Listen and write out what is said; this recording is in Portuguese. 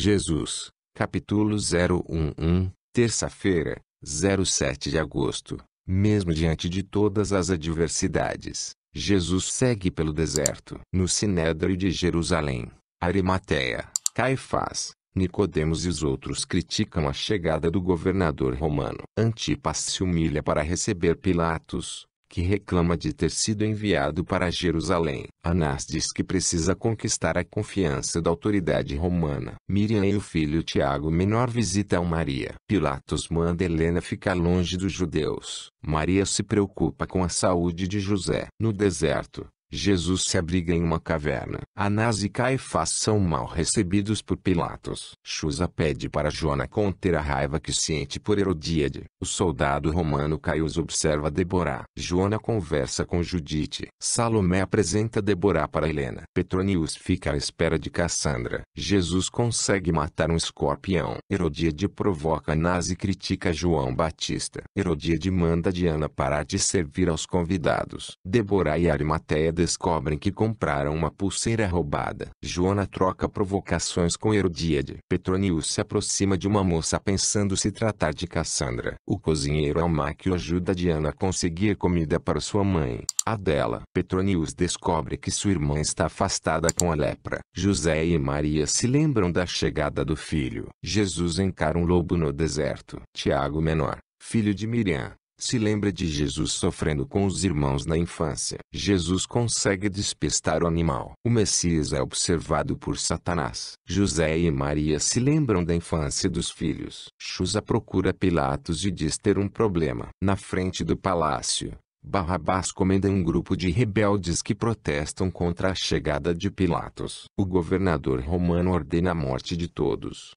Jesus, capítulo 011, terça-feira, 07 de agosto. Mesmo diante de todas as adversidades, Jesus segue pelo deserto. No Sinédrio de Jerusalém, Arimateia, Caifás, Nicodemos e os outros criticam a chegada do governador romano. Antipas se humilha para receber Pilatos, que reclama de ter sido enviado para Jerusalém. Anás diz que precisa conquistar a confiança da autoridade romana. Miriam e o filho Tiago menor visitam Maria. Pilatos manda Helena ficar longe dos judeus. Maria se preocupa com a saúde de José. No deserto, Jesus se abriga em uma caverna. Anás e Caifás são mal recebidos por Pilatos. Chusa pede para Joana conter a raiva que sente por Herodíade. O soldado romano Caius observa Deborá. Joana conversa com Judite. Salomé apresenta Deborá para Helena. Petronius fica à espera de Cassandra. Jesus consegue matar um escorpião. Herodíade provoca Anás e critica João Batista. Herodíade manda Diana parar de servir aos convidados. Deborá e Arimateia descobrem que compraram uma pulseira roubada. Joana troca provocações com Herodíade. Petronius se aproxima de uma moça pensando se tratar de Cassandra. O cozinheiro Almáquio ajuda Diana a conseguir comida para sua mãe. Adela. Petronius descobre que sua irmã está afastada com a lepra. José e Maria se lembram da chegada do filho. Jesus encara um lobo no deserto. Tiago Menor, filho de Miriam, se lembra de Jesus sofrendo com os irmãos na infância. Jesus consegue despistar o animal. O Messias é observado por Satanás. José e Maria se lembram da infância dos filhos. Chusa procura Pilatos e diz ter um problema. Na frente do palácio, Barrabás comenda um grupo de rebeldes que protestam contra a chegada de Pilatos. O governador romano ordena a morte de todos.